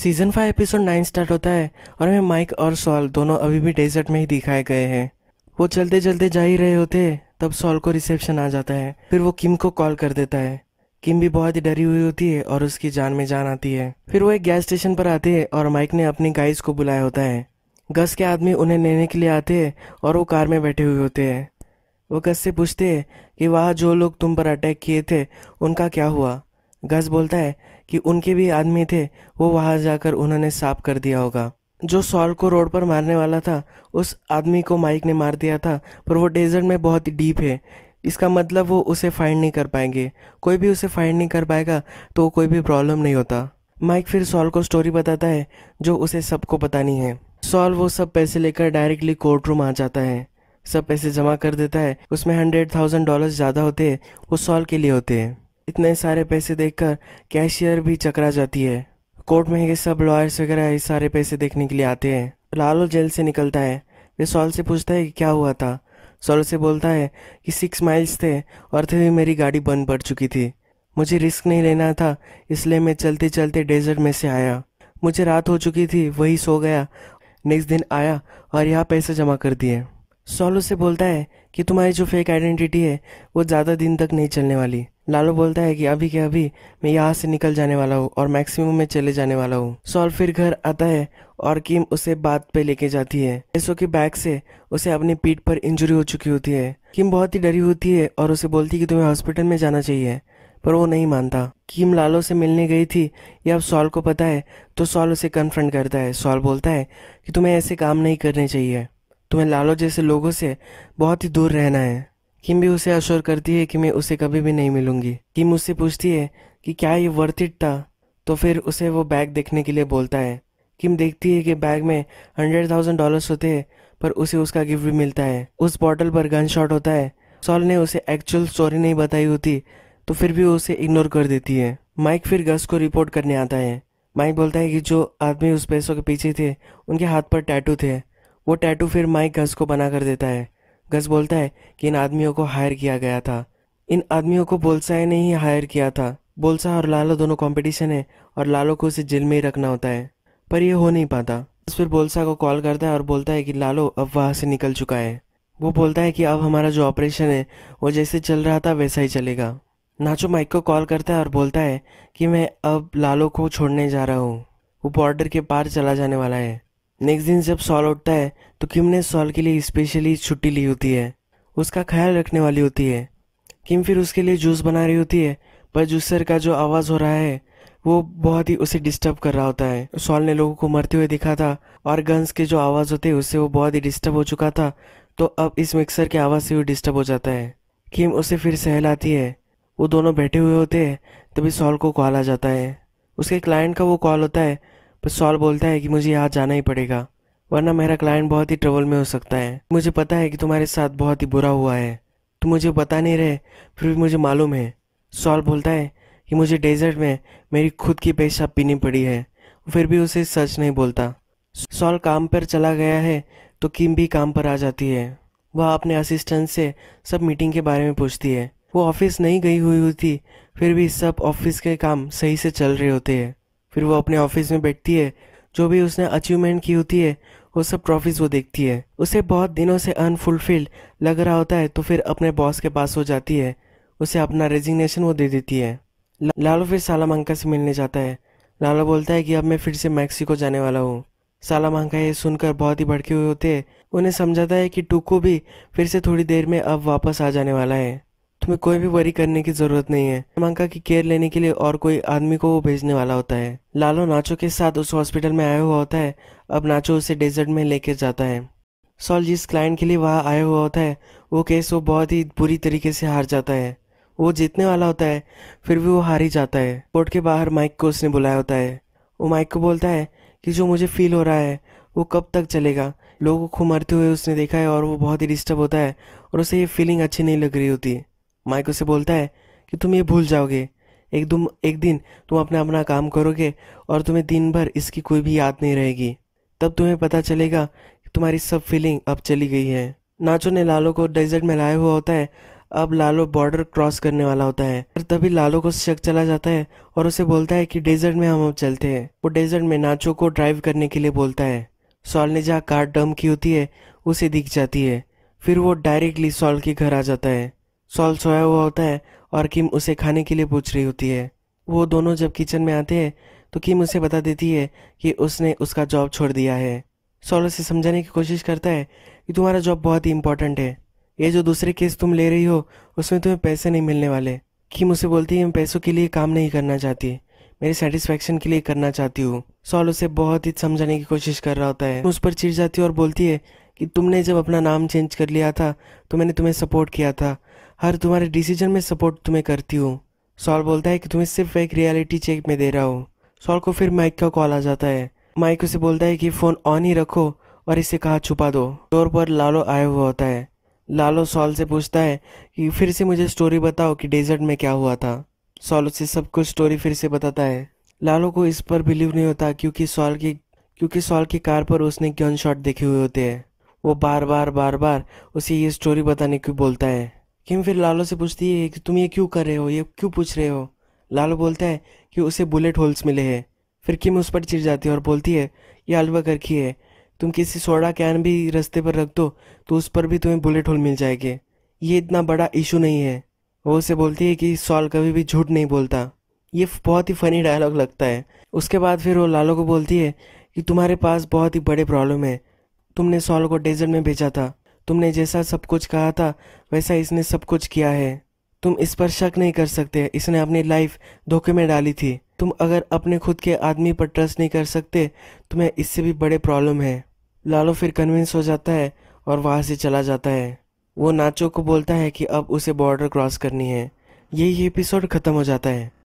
season five episode nine start होता है और हमें माइक और सॉल दोनों अभी भी डेजर्ट में ही दिखाए गए हैं वो चलते चलते जा ही रहे होते तब सॉल को रिसेप्शन आ जाता है फिर वो किम को कॉल कर देता है किम भी बहुत ही डरी हुई होती है और उसकी जान में जान आती है फिर वो एक गैस स्टेशन पर आते हैं और माइक ने अपनी गाइस को बुलाया होता है गस के आदमी उन्हें लेने के लिए आते हैं और वो कार में बैठे हुए होते हैं वो गस से पूछते हैं कि वहाँ जो लोग तुम पर अटैक किए थे उनका क्या हुआ गस बोलता है कि उनके भी आदमी थे वो वहां जाकर उन्होंने साफ कर दिया होगा जो सॉल को रोड पर मारने वाला था उस आदमी को माइक ने मार दिया था पर वो डेजर्ट में बहुत डीप है इसका मतलब वो उसे फाइंड नहीं कर पाएंगे कोई भी उसे फाइंड नहीं कर पाएगा तो कोई भी प्रॉब्लम नहीं होता माइक फिर सॉल को स्टोरी बताता है जो उसे सबको बतानी है सॉल वो सब पैसे लेकर डायरेक्टली कोर्ट रूम आ जाता है सब पैसे जमा कर देता है उसमें हंड्रेड थाउजेंड डॉलर ज़्यादा होते हैं वो सॉल के लिए होते हैं इतने सारे पैसे देखकर कैशियर भी चकरा जाती है कोर्ट में ये सब लॉयर्स वगैरह ये सारे पैसे देखने के लिए आते हैं लालो जेल से निकलता है वे सॉल से पूछता है कि क्या हुआ था सॉल से बोलता है कि सिक्स माइल्स थे और फिर मेरी गाड़ी बंद पड़ चुकी थी मुझे रिस्क नहीं लेना था इसलिए मैं चलते चलते डेजर्ट में से आया मुझे रात हो चुकी थी वही सो गया नेक्स्ट दिन आया और यहाँ पैसे जमा कर दिए सॉल उसे बोलता है कि तुम्हारी जो फेक आइडेंटिटी है वो ज़्यादा दिन तक नहीं चलने वाली लालू बोलता है कि अभी के अभी मैं यहाँ से निकल जाने वाला हूँ और मैक्सिमम में चले जाने वाला हूँ सॉल फिर घर आता है और किम उसे बात पे लेके जाती है एसो के बैग से उसे अपनी पीठ पर इंजरी हो चुकी होती है किम बहुत ही डरी होती है और उसे बोलती है कि तुम्हें हॉस्पिटल में जाना चाहिए पर वो नहीं मानता किम लालो से मिलने गई थी या अब सॉल को पता है तो सॉल उसे कन्फ्रंट करता है सॉल बोलता है कि तुम्हें ऐसे काम नहीं करने चाहिए तुम्हें लालो जैसे लोगों से बहुत ही दूर रहना है किम भी उसे अश्योर करती है कि मैं उसे कभी भी नहीं मिलूंगी किम उससे पूछती है कि क्या ये वर्थ इट था तो फिर उसे वो बैग देखने के लिए बोलता है किम देखती है कि बैग में हंड्रेड थाउजेंड डॉलर होते हैं पर उसे उसका गिफ्ट भी मिलता है उस बॉटल पर गन शॉट होता है सॉल ने उसे एक्चुअल स्टोरी नहीं बताई होती तो फिर भी उसे इग्नोर कर देती है माइक फिर गस को रिपोर्ट करने आता है माइक बोलता है कि जो आदमी उस पैसों के पीछे थे उनके हाथ पर टैटू थे वो टैटू फिर माइक गस को बना कर देता है गज बोलता है कि इन आदमियों को हायर किया गया था इन आदमियों को बोलसा ने ही हायर किया था बोलसा और लालो दोनों कॉम्पिटिशन है और लालो को उसे जेल में ही रखना होता है पर यह हो नहीं पाता फिर बोलसा को कॉल करता है और बोलता है कि लालो अब वहाँ से निकल चुका है वो बोलता है कि अब हमारा जो ऑपरेशन है वो जैसे चल रहा था वैसा ही चलेगा नाचो माइक को कॉल करता है और बोलता है कि मैं अब लालो को छोड़ने जा रहा हूँ वो बॉर्डर के पार चला जाने वाला है नेक्स्ट दिन जब सॉल उठता है तो किम ने सॉल के लिए स्पेशली छुट्टी ली होती है उसका ख्याल रखने वाली होती है किम फिर उसके लिए जूस बना रही होती है पर जूसर का जो आवाज़ हो रहा है वो बहुत ही उसे डिस्टर्ब कर रहा होता है सॉल ने लोगों को मरते हुए दिखा था और गन्स के जो आवाज़ होते हैं उससे वो बहुत ही डिस्टर्ब हो चुका था तो अब इस मिक्सर की आवाज़ से वो डिस्टर्ब हो जाता है किम उसे फिर सहलाती है वो दोनों बैठे हुए होते हैं तभी सॉल को कॉल आ जाता है उसके क्लाइंट का वो कॉल होता है पर सॉल बोलता है कि मुझे यहाँ जाना ही पड़ेगा वरना मेरा क्लाइंट बहुत ही ट्रबल में हो सकता है मुझे पता है कि तुम्हारे साथ बहुत ही बुरा हुआ है तुम तो मुझे बता नहीं रहे फिर भी मुझे मालूम है सॉल बोलता है कि मुझे डेजर्ट में मेरी खुद की पेशाब पीनी पड़ी है फिर भी उसे सच नहीं बोलता सॉल काम पर चला गया है तो किम भी काम पर आ जाती है वह अपने असिस्टेंट से सब मीटिंग के बारे में पूछती है वो ऑफिस नहीं गई हुई होती फिर भी सब ऑफिस के काम सही से चल रहे होते हैं फिर वो अपने ऑफिस में बैठती है जो भी उसने अचीवमेंट की होती है वो सब ट्रॉफीज वो देखती है उसे बहुत दिनों से अनफुलफिल्ड लग रहा होता है तो फिर अपने बॉस के पास हो जाती है उसे अपना रेजिग्नेशन वो दे देती है लालो फिर सालामंका से मिलने जाता है लालो बोलता है कि अब मैं फिर से मैक्सिको जाने वाला हूँ सालामंका ये सुनकर बहुत ही भड़के हुए होते हैं उन्हें समझाता है कि टूको भी फिर से थोड़ी देर में अब वापस आ जाने वाला है तुम्हें कोई भी वरी करने की जरूरत नहीं है मांका की केयर लेने के लिए और कोई आदमी को वो भेजने वाला होता है लालो नाचो के साथ उस हॉस्पिटल में आया हुआ होता है अब नाचो उसे डेजर्ट में लेकर जाता है सॉल जिस क्लाइंट के लिए वहाँ आया हुआ होता है वो केस वो बहुत ही बुरी तरीके से हार जाता है वो जीतने वाला होता है फिर भी वो हार ही जाता है कोर्ट के बाहर माइक को उसने बुलाया होता है वो माइक को बोलता है कि जो मुझे फील हो रहा है वो कब तक चलेगा लोगों को मरते हुए उसने देखा है और वो बहुत ही डिस्टर्ब होता है और उसे ये फीलिंग अच्छी नहीं लग रही होती माइक उसे बोलता है कि तुम ये भूल जाओगे एक दुम एक दिन तुम अपना अपना काम करोगे और तुम्हें दिन भर इसकी कोई भी याद नहीं रहेगी तब तुम्हें पता चलेगा कि तुम्हारी सब फीलिंग अब चली गई है नाचो ने लालो को डेजर्ट में लाया हुआ होता है अब लालो बॉर्डर क्रॉस करने वाला होता है और तभी लालो को शक चला जाता है और उसे बोलता है कि डेजर्ट में हम अब चलते हैं वो डेजर्ट में नाचो को ड्राइव करने के लिए बोलता है सॉल ने जहाँ कार डम की होती है उसे दिख जाती है फिर वो डायरेक्टली सॉल के घर आ जाता है सॉल सोया हुआ होता है और किम उसे खाने के लिए पूछ रही होती है वो दोनों जब किचन में आते हैं तो किम उसे बता देती है कि उसने उसका जॉब छोड़ दिया है सॉल उसे समझाने की कोशिश करता है कि तुम्हारा जॉब बहुत ही इंपॉर्टेंट है ये जो दूसरे केस तुम ले रही हो उसमें तुम्हें पैसे नहीं मिलने वाले किम उसे बोलती है मैं पैसों के लिए काम नहीं करना चाहती मेरे सेटिस्फेक्शन के लिए करना चाहती हूँ सॉल उसे बहुत ही समझाने की कोशिश कर रहा होता है उस पर चिढ़ जाती है और बोलती है कि तुमने जब अपना नाम चेंज कर लिया था तो मैंने तुम्हें सपोर्ट किया था हर तुम्हारे डिसीजन में सपोर्ट तुम्हें करती हूँ सॉल बोलता है कि तुम्हें सिर्फ एक रियलिटी चेक में दे रहा हूँ सॉल को फिर माइक का कॉल आ जाता है माइक उसे बोलता है कि फ़ोन ऑन ही रखो और इसे कहा छुपा दो डोर पर लालो आया हुआ होता है लालो सॉल से पूछता है कि फिर से मुझे स्टोरी बताओ कि डेजर्ट में क्या हुआ था सॉल उसे सब कुछ स्टोरी फिर से बताता है लालो को इस पर बिलीव नहीं होता क्योंकि सॉल की क्योंकि सॉल की कार पर उसने गन शॉट देखे हुए होते हैं वो बार बार बार बार उसे ये स्टोरी बताने की बोलता है किम फिर लालो से पूछती है कि तुम ये क्यों कर रहे हो ये क्यों पूछ रहे हो लालो बोलता है कि उसे बुलेट होल्स मिले हैं फिर किम उस पर चिर जाती है और बोलती है ये अलवा करखी है तुम किसी सोडा कैन भी रास्ते पर रख दो तो उस पर भी तुम्हें बुलेट होल मिल जाएंगे ये इतना बड़ा इशू नहीं है वो उसे बोलती है कि सॉल कभी भी झूठ नहीं बोलता ये बहुत ही फनी डायलॉग लगता है उसके बाद फिर वो लालो को बोलती है कि तुम्हारे पास बहुत ही बड़े प्रॉब्लम है तुमने सॉल को डेजर्ट में भेजा था तुमने जैसा सब कुछ कहा था वैसा इसने सब कुछ किया है तुम इस पर शक नहीं कर सकते इसने अपनी लाइफ धोखे में डाली थी तुम अगर अपने खुद के आदमी पर ट्रस्ट नहीं कर सकते तुम्हें इससे भी बड़े प्रॉब्लम है लालो फिर कन्विंस हो जाता है और वहाँ से चला जाता है वो नाचो को बोलता है कि अब उसे बॉर्डर क्रॉस करनी है यही एपिसोड ख़त्म हो जाता है